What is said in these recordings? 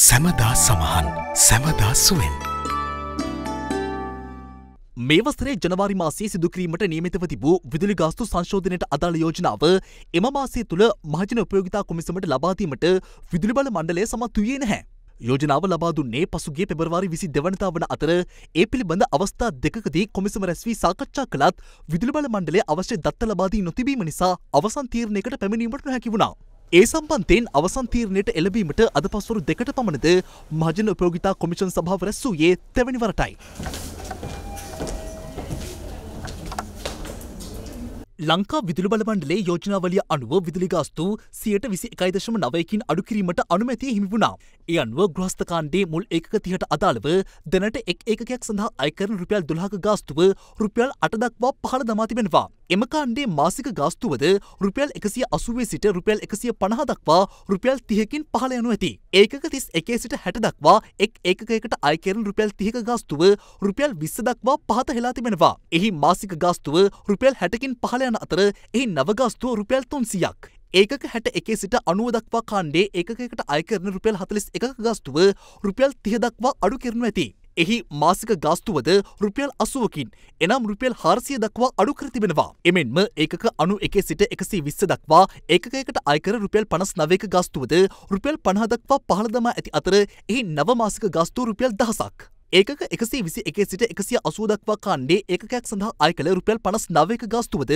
සැමදා සමහන් සැමදා සුවෙන්. මේ වසරේ ජනවාරි මාසයේ සිදුකිරීමට නියමිතව තිබූ විදුලි ගාස්තු සංශෝධනයට අදාළ යෝජනාව එම මාසය තුළ මහජන උපයෝගිතා කොමිසමට ලබාදීමට විදුලි බල මණ්ඩලය සමත් වූයේ නැහැ. යෝජනාව ලබා දුන්නේ පසුගේ පෙබරවාරි විසි දෙවනතා වන අතර ඒ පිළිබඳ අවස්ථා දෙකදී කොමිසම රැස්වී සාකච්ඡා කළත් විදුලි බල මණ්ඩලය අවශ්‍ය දත්ත ලබාදී නොතිබීම නිසා අවසන් තීරණයකට පැමිණීමට නොහැකි වුණා. ඒ සම්බන්ධයෙන් අවසන් තීරණයට එළඹීමට අද පස්වරු දෙකට පමණද මහජන උපයෝගිතා කොමිෂන් සභාව රැස්වූයේ තෙවැනි වරටයි. ලංකා විදුලි බලමණ්ඩලේ යෝජනාවලිය අනුව විදුලි ගාස්තු සියයට විසි එකයිදශම නවයකින් අඩුකිරීමට අනුමැතිය හිමිපුුණා. ඒ අනුව ග්‍රස්ථකාණ්ඩේ මුල් ඒකක තිහට අදාළව දැනට එක් ඒකයක් සඳහා අයකරන රුපියල් දුළහක ගාස්තුව රුපියල් අටදක්වා පහළ දමාතිබෙනවා. එම කාණ්ඩේ මාසික ගාස්තුවද රුපියල් එකසිය අසුවේ සිට රුපියල් එකසිය පණහ දක්වා රුපියල් තිහකින් පහළ යනු ඇති. ඒකක තිස් එකේ සිට හැට දක්වා එක් ඒකකට අයකරන රුපියල් තිහක ගාස්තුව රුපියල් විස්ස දක්වා පහත හෙලා තිබෙනවා. එහි මාසික ගාස්තුව රුපියල් හැටකින් පහළ යන අතර එහි නවගාස්තුව රුපියල් තුන්සියක්. ඒකක හැට එකේ සිට අනුව දක්වා කාණ්ඩේ ඒකකට අයකරන රුපියල් හතලිස් එකක ගාස්තුව රුපියල් තිහ දක්වා අඩු කරනු ඇති. එහි මාසික ගාස්තුවද රුපියල් අසුවකින් එනම් රුපියල් හාරසිය දක්වා අඩු කර තිබෙනවා. එමෙන්ම ඒකක අනු එකේ සිට එකසී විස්ස දක්වා ඒකකයකට අයකර රුපියල් පනස් නවයක ගාස්තුවද රුපියල් පණහදක්වා පහළදමා ඇති අතර එහි නවමාසික ගාස්තුව රුපියල් දහසක්. ඒකක එකසේ විසි එකේ සිට එකසිය අසුවදක්වා කාණ්ඩේ ඒකයක් සඳහා අයකළ රුපියල් පනස් නවයක ගාස්තුවද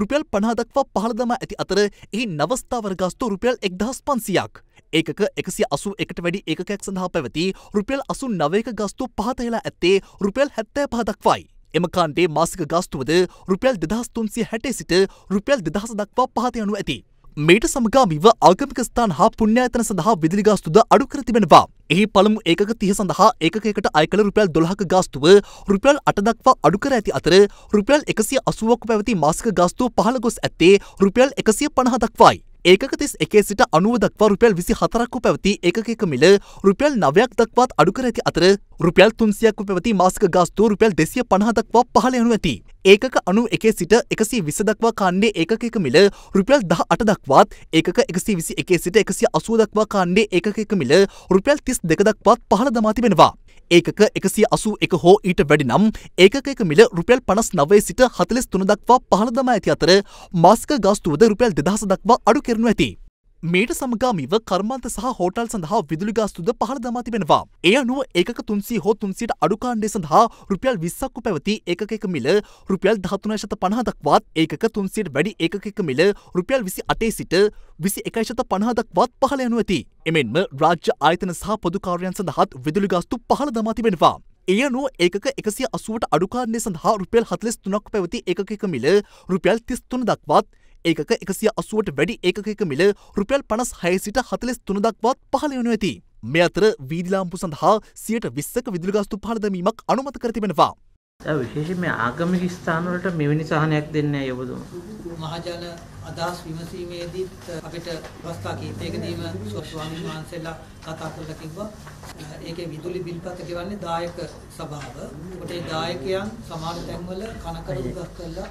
රුපියල් පණහදක්වා පහළදමා ඇති අතර එහි නවස්ථාවර ගාස්තු රුපියල් එක්දහස් පන්සියක්. ඒකක එකසි අසු එකට වැඩි ඒකක් සඳහා පැවති රුපියල් අසු නවයක ගස්තු පහතහෙලා ඇත්තේ රුපියල් හැත්තෑ පහදක්වයි. එම කාණ්ඩේ මාසික ගාස්තුවද රුපියල් දෙදහස්තුන්සිය හැටේ සිට රුපියල් දෙදහස දක්වා පහත යනු ඇති. මේට සමගාමීව ආගමික ස්ථාන හා පුණ්‍යායතන සඳහා විදුලි ගාස්තුද අඩු කර තිබෙනවා. එහි පළමු ඒකක 30 සඳහා ඒකකයකට අය කළ රුපියල් 12ක ගාස්තුව රුපියල් 8 දක්වා අඩු කර ඇති අතර රුපියල් 180ක පැවති මාසික ගාස්තුව පහළ ගොස් ඇත්තේ රුපියල් 150 දක්වායි. ඒකතිස් එකේ සිට අනුව දක්වා රුපියල් විසි හතරක්කු පැවති ඒකක මිල රුපියල් නවයක් දක්වාත් අඩුකර ඇති අතර රුපියල් තුන්සියක්කු පැවති මාස්ක ගස්තු රුපියල් දෙසිය පනහදක්වා පහල යනු ඇති. ඒකක අනු එකේ සිට එකසි විස දක්වා කාණ්ඩේ ඒකක එක මිල රුපියල් දහ අට දක්වාත් ඒකක එකසි විසි එකේ සිට එකසි අසුව දක්වා කාණ්ඩේ ඒකක එක මිල රුපියල් තිස් දෙක දක්වාත් පහළ දමාති වෙනවා. ඒකක එකසි අසූ එක හෝ ඊට වැඩි නම් ඒකක එක මිල රුපියල් පනස් නවේ සිට හතලෙස් තුන දක්වා පහළ දමා ඇති අතර මාස්ක ගස්තුවද රුපියල් දෙදහස දක්වා අඩු කරනු ඇති. මීට සමගාමීව කර්මාන්ත සහ හෝටල් සඳහා විදුලි ගාස්තුද පහළ දමා තිබෙනවා. ඒ අනුව ඒකක තුන්සිය හෝ තුන්සියට අඩු කාණ්ඩය සඳහා රුපියල් විස්සක්කු පැවති ඒකක එක මිල රුපියල් දහතුනශත පනහදක්වත් ඒකක තුන්සියට වැඩි ඒකක එක මිල රුපියල් විසි අටේ සිට විසි එකයිශත පනහදක්වත් පහළ යනු ඇති. එමෙන්ම රාජ්‍ය ආයතන සහ පොදුකාරයන් සඳහාත් විදුලි ගාස්තු පහළ දමා තිබෙනවා. ඒ අනුව ඒකක එකසි අසුවට අඩුකාණ්ඩය සඳහා රුපියල් හතලෙස් තුනක් පැවති ඒකක එක මිල රුපියල් තිස්තුන දක්වත් ඒකක එකසිය අසුවට වැඩි ඒකක මිල රුපියල් පනස් හයසිට හතලෙස් තුනදක්වත් පහළ වනු ඇති. මෙ අතර වීදිලාම්පු සඳහා සියට විස්සක විදුලගස්තු පහළදමීමක් අනුමත කරතිබෙනවා. විශේෂම ආගමික ස්ථානවලට මෙවැනි සහනයක් දෙන්න යොබදුම. මහජන අදහස් විමසීමේදීත් අපිට අවස්ථා කීපයකදීම ස්වාමීන් වහන්සේලා කතා කරලා කිව්වා ඒකේ විදුලි බිල්පත ගෙවන්නේ දායක සභාව. ඒකට දායකයන් සමාජ තැන්වල කනකරුදක් කරලා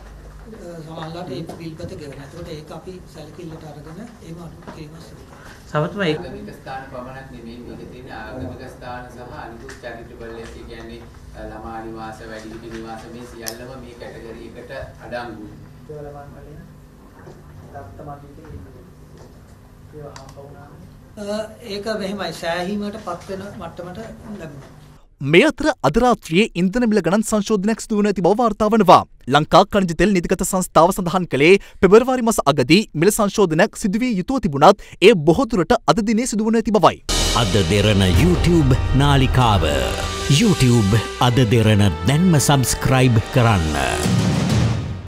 සමහරවිට ඒ පිළිපත ගෙවන. ඒකට ඒක අපි සැලකිල්ලට අරගෙන එහෙම අනුකූල කිරීම සිදු කරනවා. සමතම ඒක ආගමික ස්ථාන පමණක් නෙමෙයි මේක තියෙන ආගමික ස්ථාන සහ අනිකුත් චැරිටබල් එක කියන්නේ ළමා නිවාස, වැඩිහිටි නිවාස මේ සියල්ලම මේ කැටගරි එකට අඩංගුයි. ඒවලමන් වලින් දත්තමන්විතේ ඉන්නේ. ඒක වෙහෙමයි සෑහීමටපත් වෙන මට්ටමට ලැබුණා. මේ අතර අද රාත්‍රියේ ඉන්ධන මිල ගණන් සංශෝධනයක් සිදු වන ඇති බව වාර්තා වනවා. ලංකා කණජ තෙල් නිතිගත සංස්ථාව සඳහන් කළේ පෙබරවාරි මස අගදී මිල සංශෝධනයක් සිදුවී යුතුව තිබුණත් ඒ බොහෝ දුරට අද දිනේ සිදු වන ඇති බවයි. අද දෙරන YouTube නාලිකාව YouTube අද දෙරන දැන්ම සබස්ක්‍රයිබ් කරන්න.